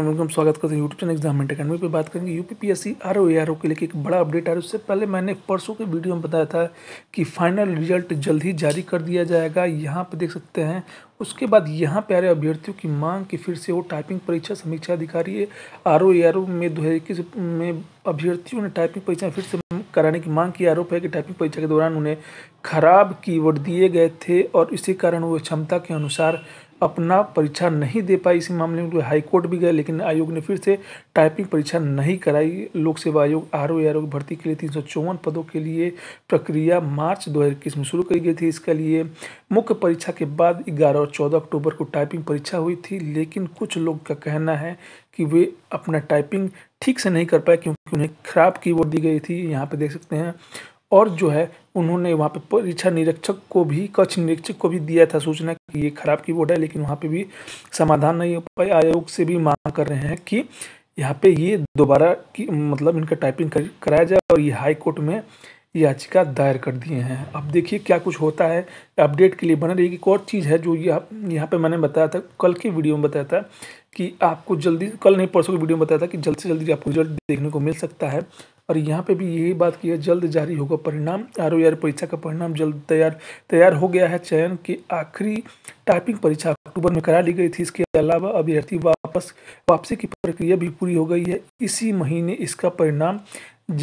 welcome स्वागत करते हैं यूट्यूब चैनल एग्जाम अकेडमी पे बात करेंगे U P P S C R O R O के लिए एक बड़ा अपडेट आ रहा है उससे पहले मैंने परसों के वीडियो में बताया था कि फाइनल रिजल्ट जल्द ही जारी कर दिया जाएगा यहाँ पे देख सकते हैं उसके बाद यहाँ पे आ रहे अभ्यर्थियों की मांग कि फिर से वो टाइपिंग परीक्षा समीक्षा अधिकारी आर ओ आर ओ में दो हज़ार इक्कीस में अभ्यर्थियों ने टाइपिंग परीक्षा फिर से कराने की मांग की आरोप है कि टाइपिंग परीक्षा के दौरान उन्हें खराब कीवर्ड दिए गए थे और इसी कारण वो क्षमता के अनुसार अपना परीक्षा नहीं दे पाई इसी मामले में हाई कोर्ट भी गए लेकिन आयोग ने फिर से टाइपिंग परीक्षा नहीं कराई लोक सेवा आयोग आर ओ आर भर्ती के लिए तीन सौ चौवन पदों के लिए प्रक्रिया मार्च दो हज़ार इक्कीस में शुरू की गई थी इसके लिए मुख्य परीक्षा के बाद ग्यारह और चौदह अक्टूबर को टाइपिंग परीक्षा हुई थी लेकिन कुछ लोग का कहना है कि वे अपना टाइपिंग ठीक से नहीं कर पाए क्योंकि उन्हें खराब की दी गई थी यहाँ पर देख सकते हैं और जो है उन्होंने वहाँ पर परीक्षा निरीक्षक को भी कक्ष निरीक्षक को भी दिया था सूचना कि ये खराब कीबोर्ड है लेकिन वहाँ पे भी समाधान नहीं हो पाए आयोग से भी मांग कर रहे हैं कि यहाँ पे ये दोबारा की मतलब इनका टाइपिंग कर, कराया जाए और ये हाई कोर्ट में याचिका दायर कर दिए हैं अब देखिए क्या कुछ होता है अपडेट के लिए बना रही एक और चीज़ है जो यहाँ यहाँ पे मैंने बताया था कल की वीडियो में बताया था कि आपको जल्दी कल नहीं परसों की वीडियो में बताया था कि जल्द से जल्दी आपको रिजल्ट देखने को मिल सकता है और यहाँ पे भी यही बात की है जल्द जारी होगा परिणाम आर ओ परीक्षा का परिणाम जल्द तैयार तैयार हो गया है चयन की आखिरी टाइपिंग परीक्षा अक्टूबर में करा ली गई थी इसके अलावा अभ्यर्थी वापस वापसी की प्रक्रिया भी पूरी हो गई है इसी महीने इसका परिणाम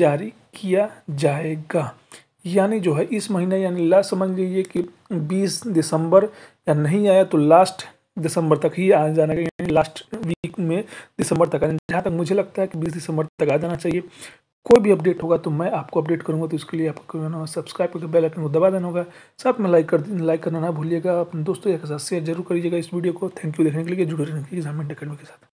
जारी किया जाएगा यानी जो है इस महीने यानी लास्ट समझ लीजिए कि बीस दिसंबर या नहीं आया तो लास्ट दिसंबर तक ही आ जाना चाहिए यानी लास्ट वीक में दिसंबर तक जहाँ तक मुझे लगता है कि 20 दिसंबर तक आ जाना चाहिए कोई भी अपडेट होगा तो मैं आपको अपडेट करूँगा तो इसके लिए आपको सब्सक्राइब करके बेल आइकन को दबा देना होगा साथ में लाइक कर लाइक करना ना भूलिएगा अपने दोस्तों के साथ शेयर जरूर करिएगा इस वीडियो को थैंक यू देखने के लिए जुड़े रहने के लिए एग्जाम अकेडमी के साथ